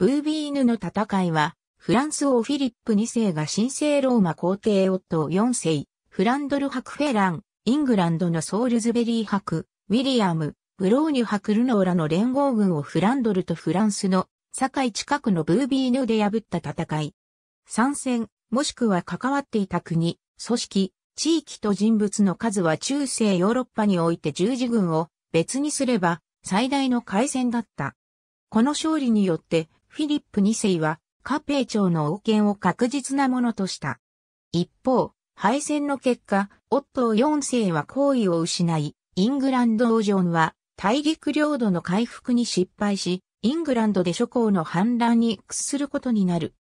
ブービーヌの戦いは、フランス王フィリップ2世が神聖ローマ皇帝夫ッ4世、フランドル博フェラン、イングランドのソールズベリー博、ウィリアム、ブローニュ博ルノーラの連合軍をフランドルとフランスの境近くのブービーヌで破った戦い。参戦、もしくは関わっていた国、組織、地域と人物の数は中世ヨーロッパにおいて十字軍を別にすれば最大の海戦だった。この勝利によってフィリップ2世は、カペイ朝の王権を確実なものとした。一方、敗戦の結果、オットー4世は好意を失い、イングランド王女は大陸領土の回復に失敗し、イングランドで諸侯の反乱に屈することになる。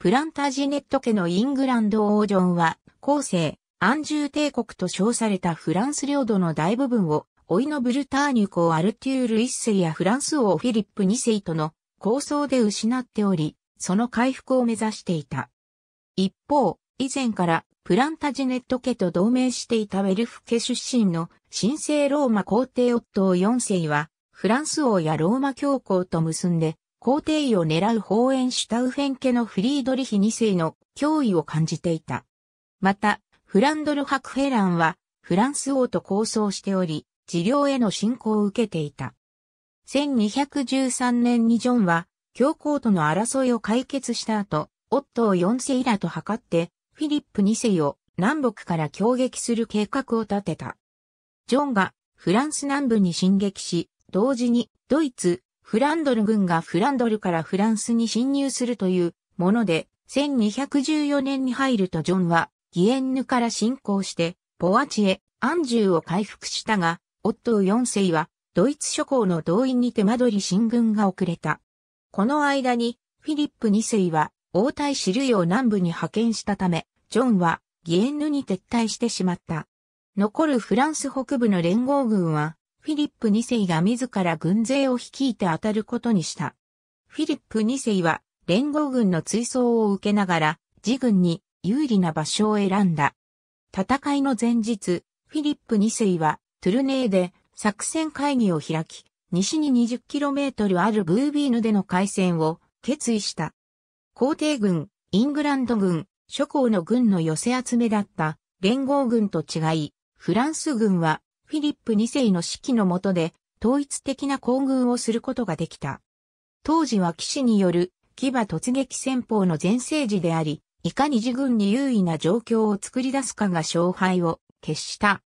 プランタジネット家のイングランド王女は、後世、安住帝国と称されたフランス領土の大部分を、老いのブルターニュ公アルテュール1世やフランス王フィリップ2世との構想で失っており、その回復を目指していた。一方、以前からプランタジネット家と同盟していたウェルフ家出身の神聖ローマ皇帝夫を4世は、フランス王やローマ教皇と結んで、皇帝位を狙う法ーシュタウフェン家のフリードリヒ2世の脅威を感じていた。また、フランドル・ハクフェランは、フランス王と交渉しており、治療への信仰を受けていた。1213年にジョンは、教皇との争いを解決した後、オットー4世らと図って、フィリップ2世を南北から攻撃する計画を立てた。ジョンがフランス南部に進撃し、同時にドイツ、フランドル軍がフランドルからフランスに侵入するというもので、1214年に入るとジョンはギエンヌから侵攻して、ポワチエ、アンジューを回復したが、オットー4世はドイツ諸侯の動員に手間取り進軍が遅れた。この間に、フィリップ2世は、王太子イを南部に派遣したため、ジョンは、ギエンヌに撤退してしまった。残るフランス北部の連合軍は、フィリップ2世が自ら軍勢を率いて当たることにした。フィリップ2世は、連合軍の追走を受けながら、自軍に有利な場所を選んだ。戦いの前日、フィリップ2世は、トゥルネーで作戦会議を開き、西に 20km あるブービーヌでの海戦を決意した。皇帝軍、イングランド軍、諸侯の軍の寄せ集めだった連合軍と違い、フランス軍はフィリップ2世の指揮の下で統一的な行軍をすることができた。当時は騎士による騎馬突撃戦法の全盛時であり、いかに自軍に優位な状況を作り出すかが勝敗を決した。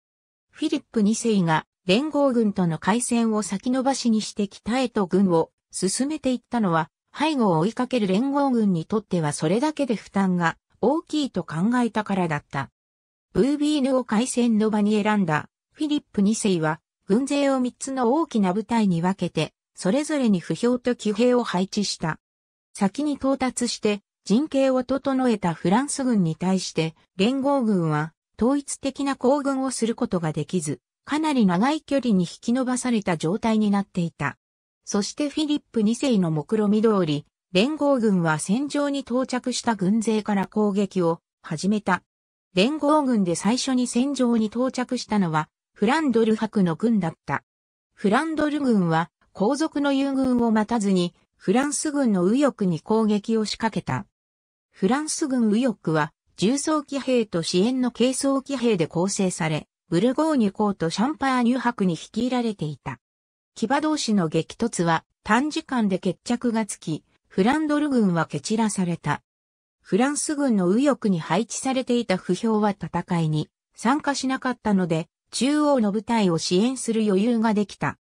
フィリップ2世が連合軍との海戦を先延ばしにして北へと軍を進めていったのは、背後を追いかける連合軍にとってはそれだけで負担が大きいと考えたからだった。ブービーヌを海戦の場に選んだフィリップ2世は、軍勢を3つの大きな部隊に分けて、それぞれに不評と騎兵を配置した。先に到達して陣形を整えたフランス軍に対して連合軍は統一的な行軍をすることができず、かなり長い距離に引き伸ばされた状態になっていた。そしてフィリップ2世の目論見通り、連合軍は戦場に到着した軍勢から攻撃を始めた。連合軍で最初に戦場に到着したのは、フランドル博の軍だった。フランドル軍は、皇族の遊軍を待たずに、フランス軍の右翼に攻撃を仕掛けた。フランス軍右翼は、重装機兵と支援の軽装機兵で構成され、ブルゴーニュ公とシャンパーニュ博に率いられていた。騎馬同士の激突は短時間で決着がつき、フランドル軍は蹴散らされた。フランス軍の右翼に配置されていた不評は戦いに参加しなかったので、中央の部隊を支援する余裕ができた。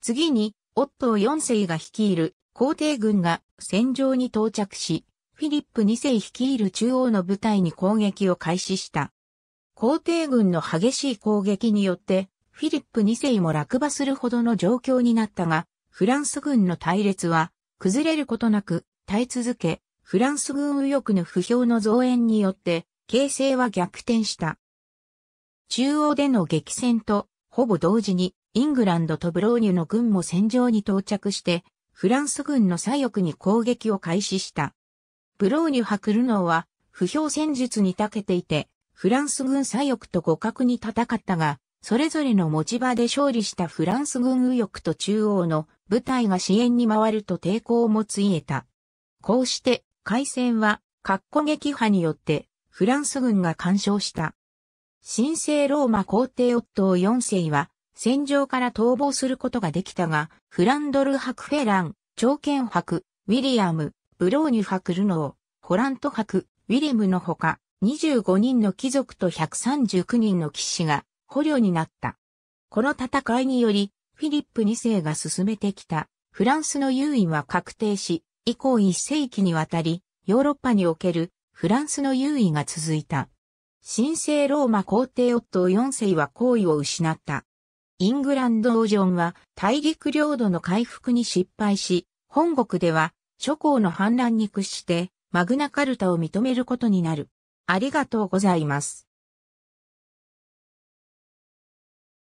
次に、オットー4世が率いる皇帝軍が戦場に到着し、フィリップ2世率いる中央の部隊に攻撃を開始した。皇帝軍の激しい攻撃によって、フィリップ2世も落馬するほどの状況になったが、フランス軍の隊列は、崩れることなく、耐え続け、フランス軍右翼の不評の増援によって、形勢は逆転した。中央での激戦と、ほぼ同時に、イングランドとブローニュの軍も戦場に到着して、フランス軍の左翼に攻撃を開始した。ブローニュ・ハクルノーは、不評戦術に長けていて、フランス軍左翼と互角に戦ったが、それぞれの持ち場で勝利したフランス軍右翼と中央の部隊が支援に回ると抵抗もついえた。こうして、海戦は、格好撃破によって、フランス軍が干渉した。神聖ローマ皇帝夫を四世は、戦場から逃亡することができたが、フランドル博フェラン、長剣博、ウィリアム、ブローニュ博ルノー、ホラント博、ウィレムのほか、25人の貴族と139人の騎士が捕虜になった。この戦いにより、フィリップ2世が進めてきたフランスの優位は確定し、以降1世紀にわたり、ヨーロッパにおけるフランスの優位が続いた。神聖ローマ皇帝夫ッ4世は皇位を失った。イングランド王ジョンは大陸領土の回復に失敗し、本国では諸侯の反乱に屈してマグナカルタを認めることになる。ありがとうございます。